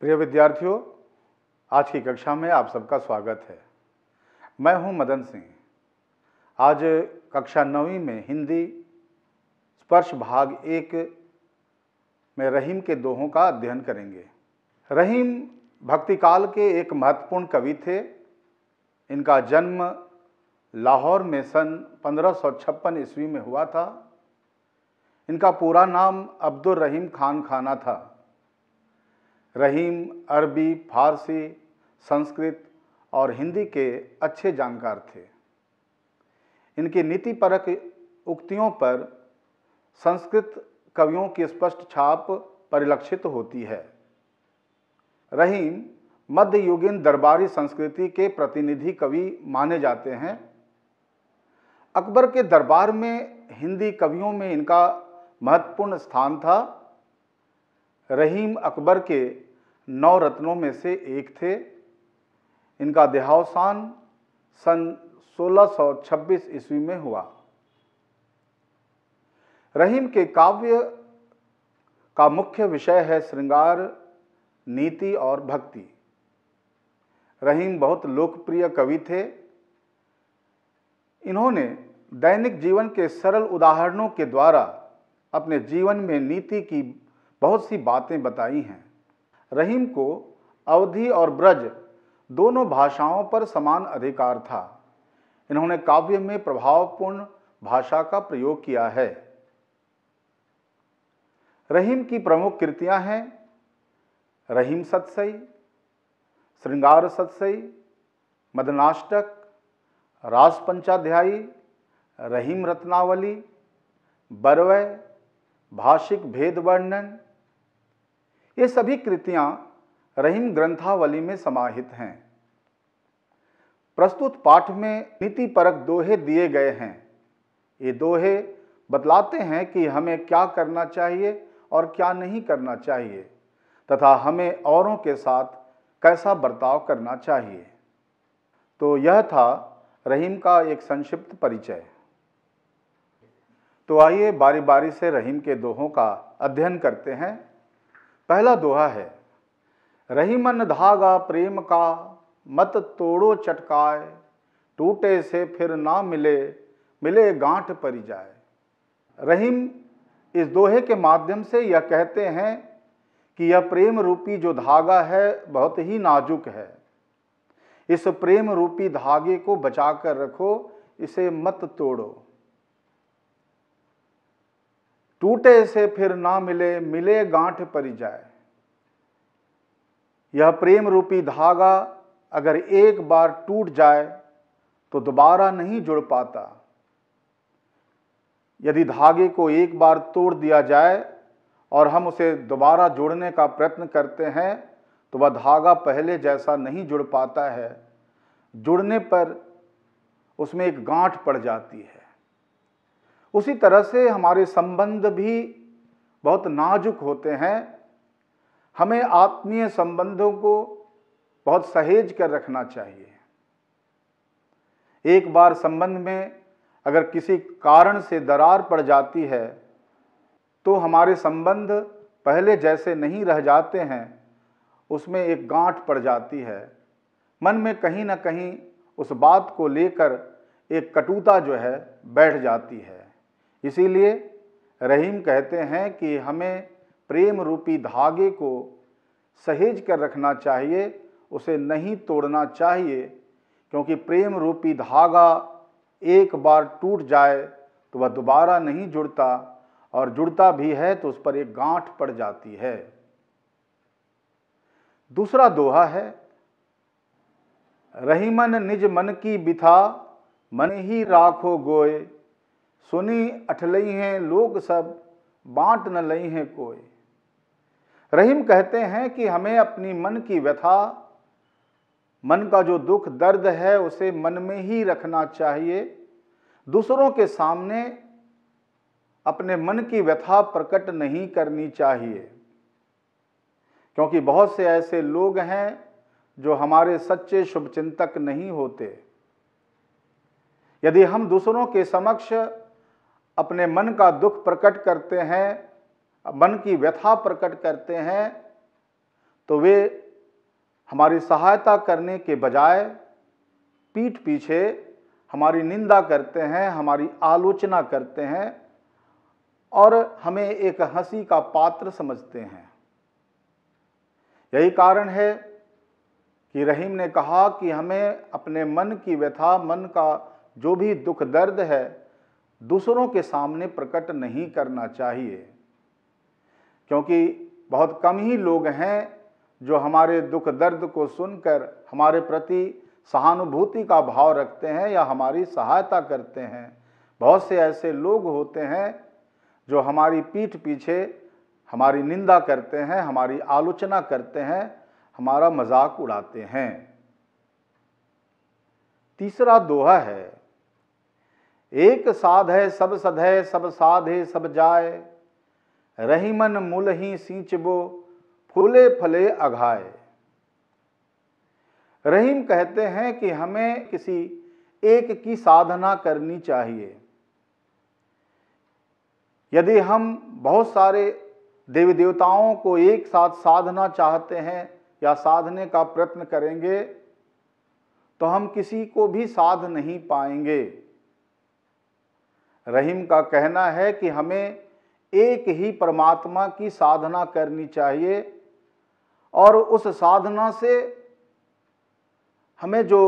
प्रिय विद्यार्थियों आज की कक्षा में आप सबका स्वागत है मैं हूं मदन सिंह आज कक्षा नौवीं में हिंदी स्पर्श भाग एक में रहीम के दोहों का अध्ययन करेंगे रहीम भक्तिकाल के एक महत्वपूर्ण कवि थे इनका जन्म लाहौर में सन 1556 ईस्वी में हुआ था इनका पूरा नाम अब्दुल रहीम खान खाना था रहीम अरबी फारसी संस्कृत और हिंदी के अच्छे जानकार थे इनकी नीति परक उक्तियों पर संस्कृत कवियों की स्पष्ट छाप परिलक्षित होती है रहीम मध्ययुगीन दरबारी संस्कृति के प्रतिनिधि कवि माने जाते हैं अकबर के दरबार में हिंदी कवियों में इनका महत्वपूर्ण स्थान था रहीम अकबर के नौ रत्नों में से एक थे इनका देहावसान सन 1626 ईस्वी में हुआ रहीम के काव्य का मुख्य विषय है श्रृंगार नीति और भक्ति रहीम बहुत लोकप्रिय कवि थे इन्होंने दैनिक जीवन के सरल उदाहरणों के द्वारा अपने जीवन में नीति की बहुत सी बातें बताई हैं रहीम को अवधि और ब्रज दोनों भाषाओं पर समान अधिकार था इन्होंने काव्य में प्रभावपूर्ण भाषा का प्रयोग किया है रहीम की प्रमुख कृतियां हैं रहीम सतसई श्रृंगार सतसई मदनाष्टक रास पंचाध्यायी रहीम रत्नावली बरवय भाषिक भेद वर्णन ये सभी कृतियाँ रहीम ग्रंथावली में समाहित हैं प्रस्तुत पाठ में नीति परक दोहे दिए गए हैं ये दोहे बतलाते हैं कि हमें क्या करना चाहिए और क्या नहीं करना चाहिए तथा हमें औरों के साथ कैसा बर्ताव करना चाहिए तो यह था रहीम का एक संक्षिप्त परिचय तो आइए बारी बारी से रहीम के दोहों का अध्ययन करते हैं पहला दोहा है रहीमन धागा प्रेम का मत तोड़ो चटकाए टूटे से फिर ना मिले मिले गांठ परी जाए रहीम इस दोहे के माध्यम से यह कहते हैं कि यह प्रेम रूपी जो धागा है बहुत ही नाजुक है इस प्रेम रूपी धागे को बचा कर रखो इसे मत तोड़ो टूटे से फिर ना मिले मिले गांठ पर जाए यह प्रेम रूपी धागा अगर एक बार टूट जाए तो दोबारा नहीं जुड़ पाता यदि धागे को एक बार तोड़ दिया जाए और हम उसे दोबारा जोड़ने का प्रयत्न करते हैं तो वह धागा पहले जैसा नहीं जुड़ पाता है जुड़ने पर उसमें एक गांठ पड़ जाती है उसी तरह से हमारे संबंध भी बहुत नाजुक होते हैं हमें आत्मीय संबंधों को बहुत सहेज कर रखना चाहिए एक बार संबंध में अगर किसी कारण से दरार पड़ जाती है तो हमारे संबंध पहले जैसे नहीं रह जाते हैं उसमें एक गांठ पड़ जाती है मन में कहीं ना कहीं उस बात को लेकर एक कटुता जो है बैठ जाती है इसीलिए रहीम कहते हैं कि हमें प्रेम रूपी धागे को सहेज कर रखना चाहिए उसे नहीं तोड़ना चाहिए क्योंकि प्रेम रूपी धागा एक बार टूट जाए तो वह दोबारा नहीं जुड़ता और जुड़ता भी है तो उस पर एक गांठ पड़ जाती है दूसरा दोहा है रहीमन निज मन की बिथा मन ही राखो गोए सुनी अठलई हैं लोग सब बांट न लई हैं कोई रहीम कहते हैं कि हमें अपनी मन की व्यथा मन का जो दुख दर्द है उसे मन में ही रखना चाहिए दूसरों के सामने अपने मन की व्यथा प्रकट नहीं करनी चाहिए क्योंकि बहुत से ऐसे लोग हैं जो हमारे सच्चे शुभचिंतक नहीं होते यदि हम दूसरों के समक्ष अपने मन का दुख प्रकट करते हैं मन की व्यथा प्रकट करते हैं तो वे हमारी सहायता करने के बजाय पीठ पीछे हमारी निंदा करते हैं हमारी आलोचना करते हैं और हमें एक हंसी का पात्र समझते हैं यही कारण है कि रहीम ने कहा कि हमें अपने मन की व्यथा मन का जो भी दुख दर्द है दूसरों के सामने प्रकट नहीं करना चाहिए क्योंकि बहुत कम ही लोग हैं जो हमारे दुख दर्द को सुनकर हमारे प्रति सहानुभूति का भाव रखते हैं या हमारी सहायता करते हैं बहुत से ऐसे लोग होते हैं जो हमारी पीठ पीछे हमारी निंदा करते हैं हमारी आलोचना करते हैं हमारा मजाक उड़ाते हैं तीसरा दोहा है एक साध है सब सध है सब साधे सब जाए रही मन मूल ही सींचबो फूले फले अघाए रहीम कहते हैं कि हमें किसी एक की साधना करनी चाहिए यदि हम बहुत सारे देवी देवताओं को एक साथ साधना चाहते हैं या साधने का प्रयत्न करेंगे तो हम किसी को भी साध नहीं पाएंगे रहीम का कहना है कि हमें एक ही परमात्मा की साधना करनी चाहिए और उस साधना से हमें जो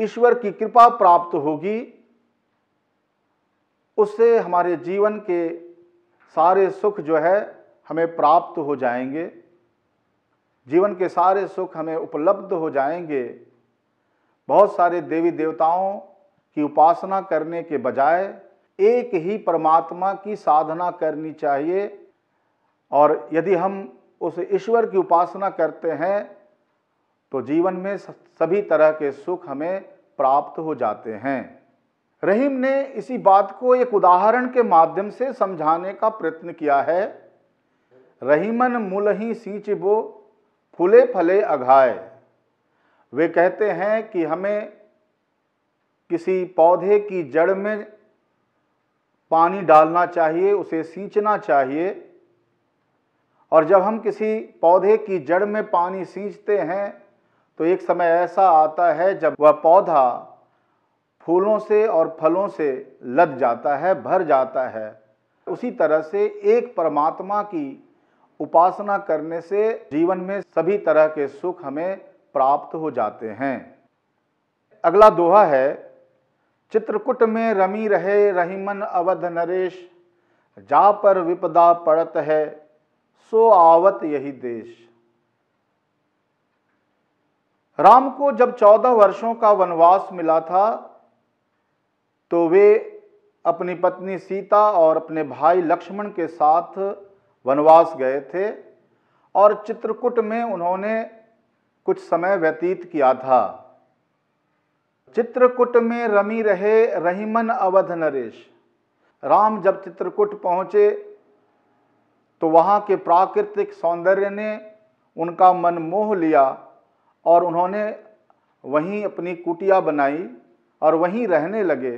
ईश्वर की कृपा प्राप्त होगी उससे हमारे जीवन के सारे सुख जो है हमें प्राप्त हो जाएंगे जीवन के सारे सुख हमें उपलब्ध हो जाएंगे बहुत सारे देवी देवताओं की उपासना करने के बजाय एक ही परमात्मा की साधना करनी चाहिए और यदि हम उस ईश्वर की उपासना करते हैं तो जीवन में सभी तरह के सुख हमें प्राप्त हो जाते हैं रहीम ने इसी बात को एक उदाहरण के माध्यम से समझाने का प्रयत्न किया है रहीमन मूल ही सींच बो फूले फले अघाए वे कहते हैं कि हमें किसी पौधे की जड़ में पानी डालना चाहिए उसे सींचना चाहिए और जब हम किसी पौधे की जड़ में पानी सींचते हैं तो एक समय ऐसा आता है जब वह पौधा फूलों से और फलों से लद जाता है भर जाता है उसी तरह से एक परमात्मा की उपासना करने से जीवन में सभी तरह के सुख हमें प्राप्त हो जाते हैं अगला दोहा है चित्रकूट में रमी रहे रहीमन अवध नरेश जा पर विपदा पड़त है सो आवत यही देश राम को जब चौदह वर्षों का वनवास मिला था तो वे अपनी पत्नी सीता और अपने भाई लक्ष्मण के साथ वनवास गए थे और चित्रकूट में उन्होंने कुछ समय व्यतीत किया था चित्रकूट में रमी रहे रहीमन अवध नरेश राम जब चित्रकूट पहुँचे तो वहाँ के प्राकृतिक सौंदर्य ने उनका मन मोह लिया और उन्होंने वहीं अपनी कुटिया बनाई और वहीं रहने लगे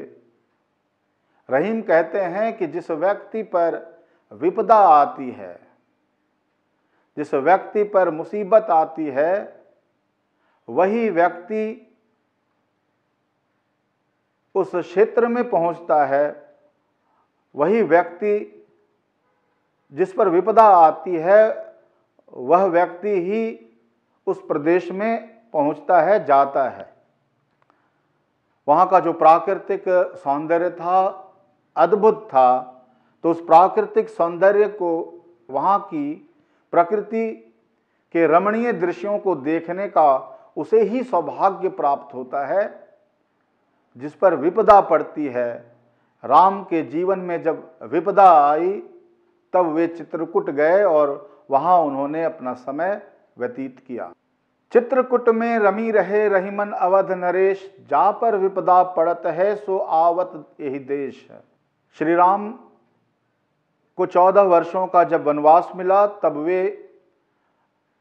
रहीम कहते हैं कि जिस व्यक्ति पर विपदा आती है जिस व्यक्ति पर मुसीबत आती है वही व्यक्ति उस क्षेत्र में पहुंचता है वही व्यक्ति जिस पर विपदा आती है वह व्यक्ति ही उस प्रदेश में पहुंचता है जाता है वहाँ का जो प्राकृतिक सौंदर्य था अद्भुत था तो उस प्राकृतिक सौंदर्य को वहाँ की प्रकृति के रमणीय दृश्यों को देखने का उसे ही सौभाग्य प्राप्त होता है जिस पर विपदा पड़ती है राम के जीवन में जब विपदा आई तब वे चित्रकूट गए और वहाँ उन्होंने अपना समय व्यतीत किया चित्रकूट में रमी रहे रहीमन अवध नरेश जा पर विपदा पड़त है सो आवत यही देश श्री राम को चौदह वर्षों का जब वनवास मिला तब वे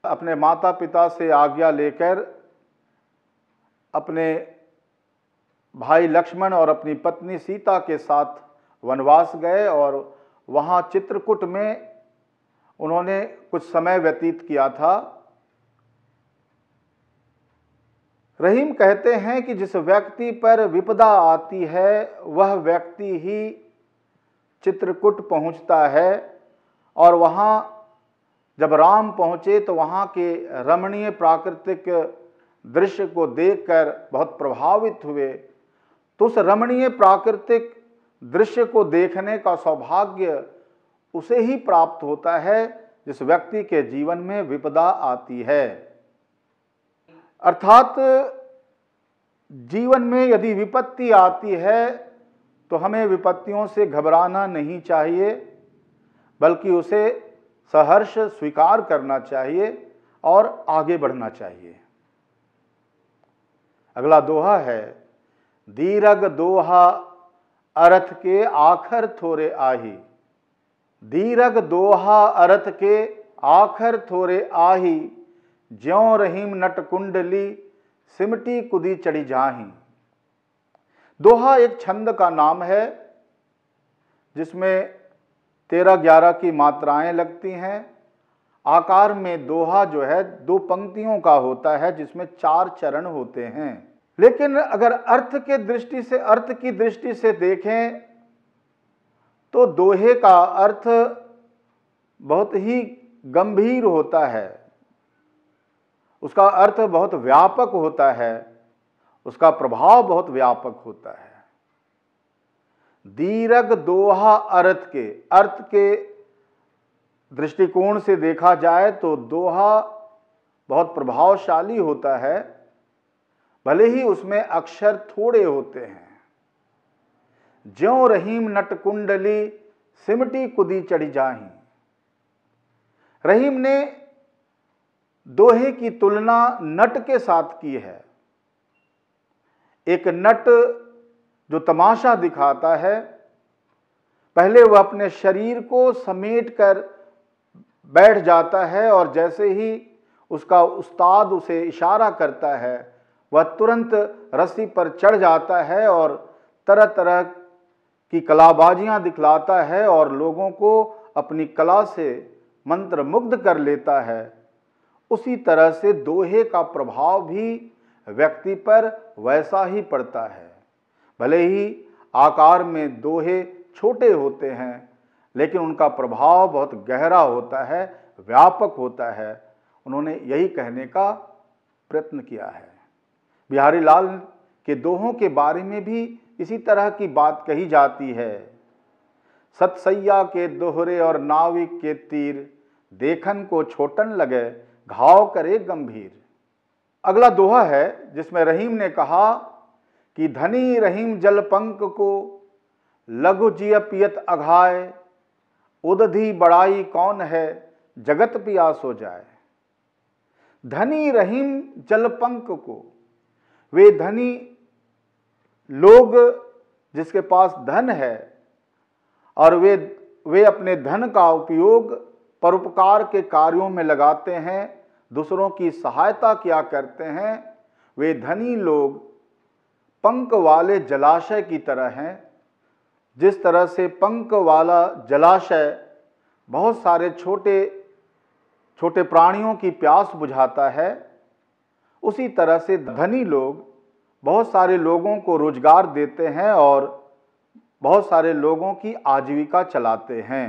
अपने माता पिता से आज्ञा लेकर अपने भाई लक्ष्मण और अपनी पत्नी सीता के साथ वनवास गए और वहाँ चित्रकूट में उन्होंने कुछ समय व्यतीत किया था रहीम कहते हैं कि जिस व्यक्ति पर विपदा आती है वह व्यक्ति ही चित्रकूट पहुंचता है और वहाँ जब राम पहुँचे तो वहाँ के रमणीय प्राकृतिक दृश्य को देखकर बहुत प्रभावित हुए तो उस रमणीय प्राकृतिक दृश्य को देखने का सौभाग्य उसे ही प्राप्त होता है जिस व्यक्ति के जीवन में विपदा आती है अर्थात जीवन में यदि विपत्ति आती है तो हमें विपत्तियों से घबराना नहीं चाहिए बल्कि उसे सहर्ष स्वीकार करना चाहिए और आगे बढ़ना चाहिए अगला दोहा है दीरग दोहा अरथ के आखर थोरे आही दीरग दोहा अरथ के आखर थोरे आही ज्यो रहीम नट कुंडली सिमटी कुदी चढ़ी जाही दोहा एक छंद का नाम है जिसमें तेरह ग्यारह की मात्राएं लगती हैं आकार में दोहा जो है दो पंक्तियों का होता है जिसमें चार चरण होते हैं लेकिन अगर अर्थ के दृष्टि से अर्थ की दृष्टि से देखें तो दोहे का अर्थ बहुत ही गंभीर होता है उसका अर्थ बहुत व्यापक होता है उसका प्रभाव बहुत व्यापक होता है दीर्घ दोहा अर्थ के अर्थ के दृष्टिकोण से देखा जाए तो दोहा बहुत प्रभावशाली होता है भले ही उसमें अक्षर थोड़े होते हैं ज्यो रहीम नट कुंडली सिमटी कुदी चढ़ी जाही रहीम ने दोहे की तुलना नट के साथ की है एक नट जो तमाशा दिखाता है पहले वह अपने शरीर को समेट कर बैठ जाता है और जैसे ही उसका उस्ताद उसे इशारा करता है वह तुरंत रस्सी पर चढ़ जाता है और तरह तरह की कलाबाजियां दिखलाता है और लोगों को अपनी कला से मंत्र मुग्ध कर लेता है उसी तरह से दोहे का प्रभाव भी व्यक्ति पर वैसा ही पड़ता है भले ही आकार में दोहे छोटे होते हैं लेकिन उनका प्रभाव बहुत गहरा होता है व्यापक होता है उन्होंने यही कहने का प्रयत्न किया है बिहारी लाल के दोहों के बारे में भी इसी तरह की बात कही जाती है सतसैया के दोहरे और नाविक के तीर देखन को छोटन लगे घाव करे गंभीर अगला दोहा है जिसमें रहीम ने कहा कि धनी रहीम जलपंक को लघु जिय पियत अघाय उदधि बड़ाई कौन है जगत पियास हो जाए धनी रहीम जलपंक को वे धनी लोग जिसके पास धन है और वे वे अपने धन का उपयोग परोपकार के कार्यों में लगाते हैं दूसरों की सहायता किया करते हैं वे धनी लोग पंख वाले जलाशय की तरह हैं जिस तरह से पंख वाला जलाशय बहुत सारे छोटे छोटे प्राणियों की प्यास बुझाता है उसी तरह से धनी लोग बहुत सारे लोगों को रोजगार देते हैं और बहुत सारे लोगों की आजीविका चलाते हैं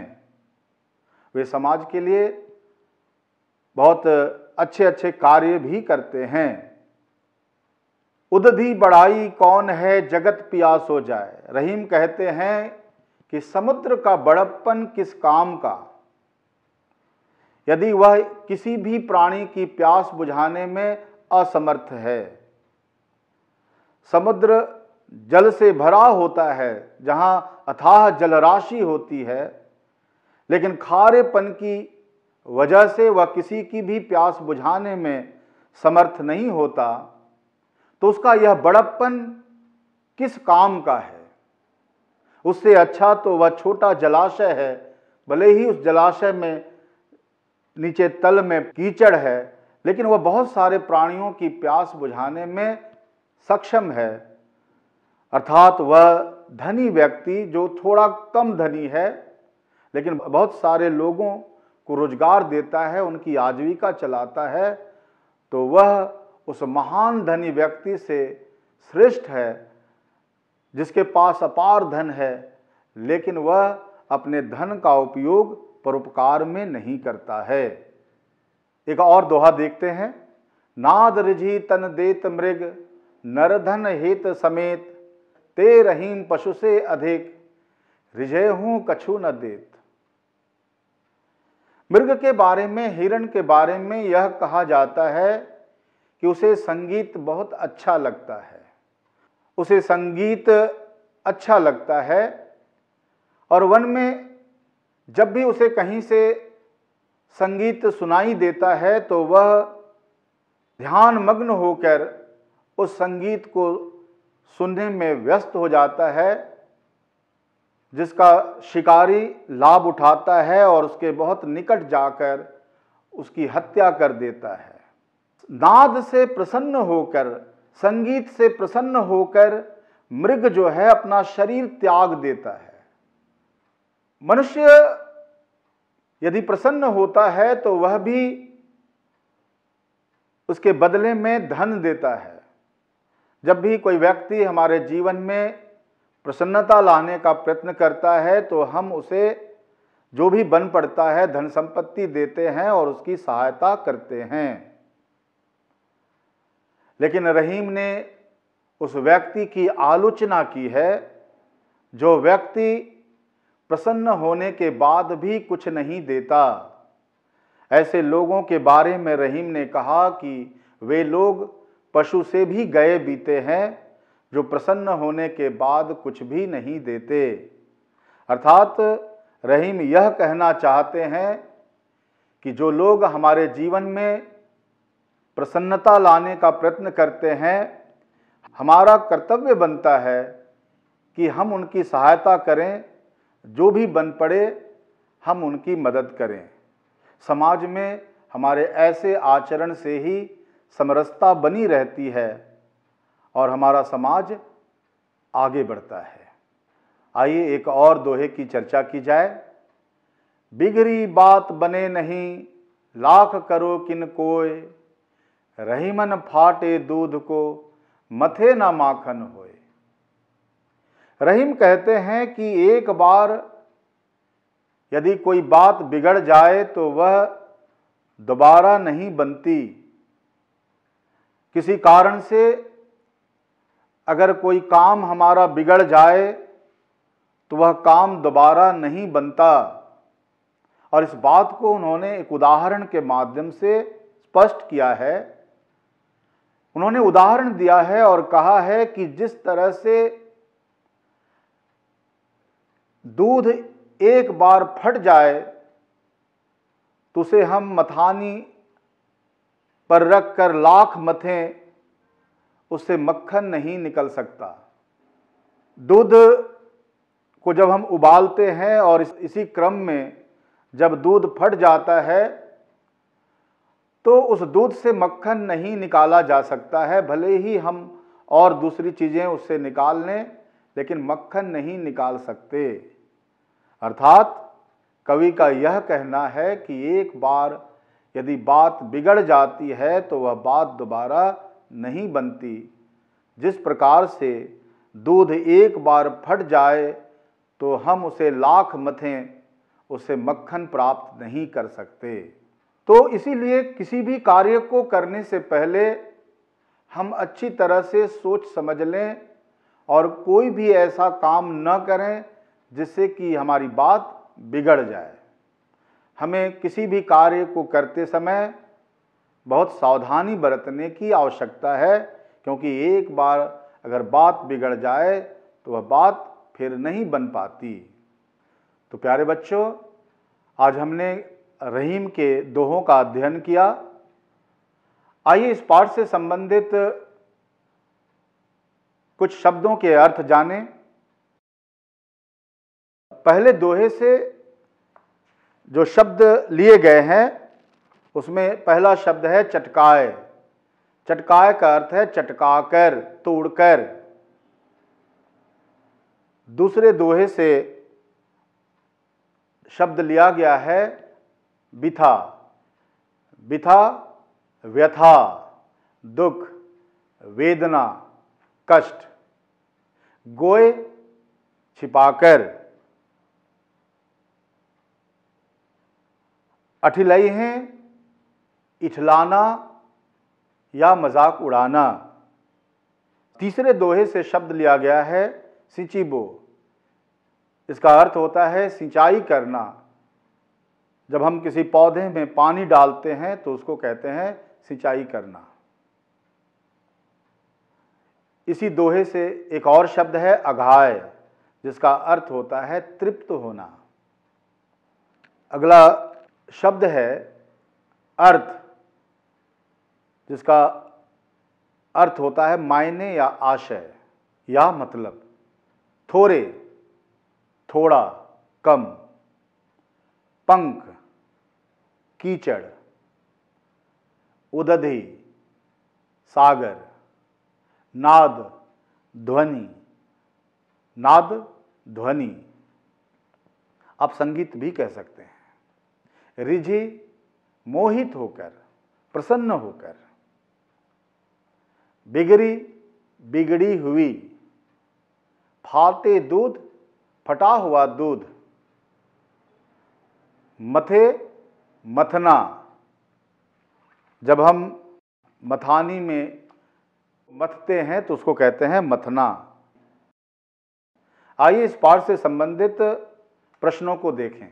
वे समाज के लिए बहुत अच्छे अच्छे कार्य भी करते हैं उदधि बढ़ाई कौन है जगत प्यास हो जाए रहीम कहते हैं कि समुद्र का बड़प्पन किस काम का यदि वह किसी भी प्राणी की प्यास बुझाने में असमर्थ है समुद्र जल से भरा होता है जहां अथाह जलराशि होती है लेकिन खारेपन की वजह से वह किसी की भी प्यास बुझाने में समर्थ नहीं होता तो उसका यह बड़प्पन किस काम का है उससे अच्छा तो वह छोटा जलाशय है भले ही उस जलाशय में नीचे तल में कीचड़ है लेकिन वह बहुत सारे प्राणियों की प्यास बुझाने में सक्षम है अर्थात वह धनी व्यक्ति जो थोड़ा कम धनी है लेकिन बहुत सारे लोगों को रोजगार देता है उनकी आजीविका चलाता है तो वह उस महान धनी व्यक्ति से श्रेष्ठ है जिसके पास अपार धन है लेकिन वह अपने धन का उपयोग परोपकार में नहीं करता है एक और दोहा देखते हैं नाद रिझी तन देत मृग नरधन हित समेत ते रहीम पशु से अधिक रिझय हूं कछु न देत मृग के बारे में हिरण के बारे में यह कहा जाता है कि उसे संगीत बहुत अच्छा लगता है उसे संगीत अच्छा लगता है और वन में जब भी उसे कहीं से संगीत सुनाई देता है तो वह ध्यान मग्न होकर उस संगीत को सुनने में व्यस्त हो जाता है जिसका शिकारी लाभ उठाता है और उसके बहुत निकट जाकर उसकी हत्या कर देता है नाद से प्रसन्न होकर संगीत से प्रसन्न होकर मृग जो है अपना शरीर त्याग देता है मनुष्य यदि प्रसन्न होता है तो वह भी उसके बदले में धन देता है जब भी कोई व्यक्ति हमारे जीवन में प्रसन्नता लाने का प्रयत्न करता है तो हम उसे जो भी बन पड़ता है धन संपत्ति देते हैं और उसकी सहायता करते हैं लेकिन रहीम ने उस व्यक्ति की आलोचना की है जो व्यक्ति प्रसन्न होने के बाद भी कुछ नहीं देता ऐसे लोगों के बारे में रहीम ने कहा कि वे लोग पशु से भी गए बीते हैं जो प्रसन्न होने के बाद कुछ भी नहीं देते अर्थात रहीम यह कहना चाहते हैं कि जो लोग हमारे जीवन में प्रसन्नता लाने का प्रयत्न करते हैं हमारा कर्तव्य बनता है कि हम उनकी सहायता करें जो भी बन पड़े हम उनकी मदद करें समाज में हमारे ऐसे आचरण से ही समरसता बनी रहती है और हमारा समाज आगे बढ़ता है आइए एक और दोहे की चर्चा की जाए बिगड़ी बात बने नहीं लाख करो किन कोय रहीमन फाटे दूध को मथे ना माखन होए रहीम कहते हैं कि एक बार यदि कोई बात बिगड़ जाए तो वह दोबारा नहीं बनती किसी कारण से अगर कोई काम हमारा बिगड़ जाए तो वह काम दोबारा नहीं बनता और इस बात को उन्होंने एक उदाहरण के माध्यम से स्पष्ट किया है उन्होंने उदाहरण दिया है और कहा है कि जिस तरह से दूध एक बार फट जाए तो उसे हम मथानी पर रख कर लाख मथें उससे मक्खन नहीं निकल सकता दूध को जब हम उबालते हैं और इस, इसी क्रम में जब दूध फट जाता है तो उस दूध से मक्खन नहीं निकाला जा सकता है भले ही हम और दूसरी चीज़ें उससे निकाल लें लेकिन मक्खन नहीं निकाल सकते अर्थात कवि का यह कहना है कि एक बार यदि बात बिगड़ जाती है तो वह बात दोबारा नहीं बनती जिस प्रकार से दूध एक बार फट जाए तो हम उसे लाख मथें उसे मक्खन प्राप्त नहीं कर सकते तो इसीलिए किसी भी कार्य को करने से पहले हम अच्छी तरह से सोच समझ लें और कोई भी ऐसा काम न करें जिससे कि हमारी बात बिगड़ जाए हमें किसी भी कार्य को करते समय बहुत सावधानी बरतने की आवश्यकता है क्योंकि एक बार अगर बात बिगड़ जाए तो वह बात फिर नहीं बन पाती तो प्यारे बच्चों आज हमने रहीम के दोहों का अध्ययन किया आइए इस पाठ से संबंधित कुछ शब्दों के अर्थ जानें पहले दोहे से जो शब्द लिए गए हैं उसमें पहला शब्द है चटकाए चटकाए का अर्थ है चटकाकर तोड़कर दूसरे दोहे से शब्द लिया गया है बिथा बिथा व्यथा दुख वेदना कष्ट गोए छिपाकर अठिलई हैं इठलाना या मजाक उड़ाना तीसरे दोहे से शब्द लिया गया है सिंचिबो इसका अर्थ होता है सिंचाई करना जब हम किसी पौधे में पानी डालते हैं तो उसको कहते हैं सिंचाई करना इसी दोहे से एक और शब्द है अघाय जिसका अर्थ होता है तृप्त होना अगला शब्द है अर्थ जिसका अर्थ होता है मायने या आशय या मतलब थोड़े थोड़ा कम पंख कीचड़ उदधि सागर नाद ध्वनि नाद ध्वनि आप संगीत भी कह सकते हैं रिझे मोहित होकर प्रसन्न होकर बिगड़ी बिगड़ी हुई फालते दूध फटा हुआ दूध मथे मथना जब हम मथानी में मथते हैं तो उसको कहते हैं मथना आइए इस पाठ से संबंधित प्रश्नों को देखें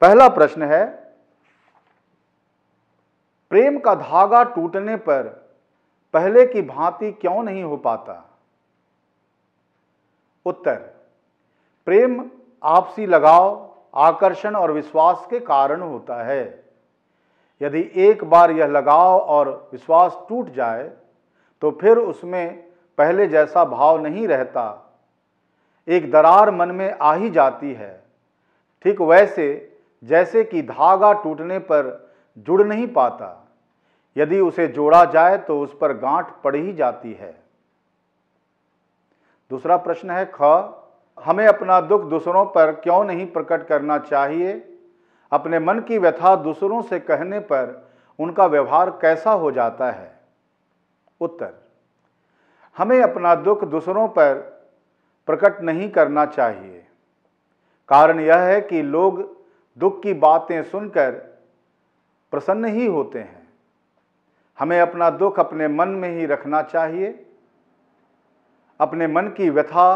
पहला प्रश्न है प्रेम का धागा टूटने पर पहले की भांति क्यों नहीं हो पाता उत्तर प्रेम आपसी लगाव आकर्षण और विश्वास के कारण होता है यदि एक बार यह लगाव और विश्वास टूट जाए तो फिर उसमें पहले जैसा भाव नहीं रहता एक दरार मन में आ ही जाती है ठीक वैसे जैसे कि धागा टूटने पर जुड़ नहीं पाता यदि उसे जोड़ा जाए तो उस पर गांठ पड़ ही जाती है दूसरा प्रश्न है ख हमें अपना दुख दूसरों पर क्यों नहीं प्रकट करना चाहिए अपने मन की व्यथा दूसरों से कहने पर उनका व्यवहार कैसा हो जाता है उत्तर हमें अपना दुख दूसरों पर प्रकट नहीं करना चाहिए कारण यह है कि लोग दुख की बातें सुनकर प्रसन्न ही होते हैं हमें अपना दुख अपने मन में ही रखना चाहिए अपने मन की व्यथा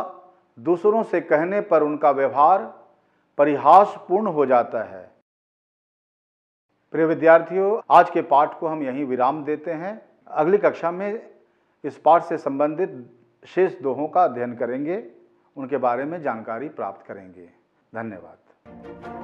दूसरों से कहने पर उनका व्यवहार परिहासपूर्ण हो जाता है प्रिय विद्यार्थियों आज के पाठ को हम यहीं विराम देते हैं अगली कक्षा में इस पाठ से संबंधित शेष दोहों का अध्ययन करेंगे उनके बारे में जानकारी प्राप्त करेंगे धन्यवाद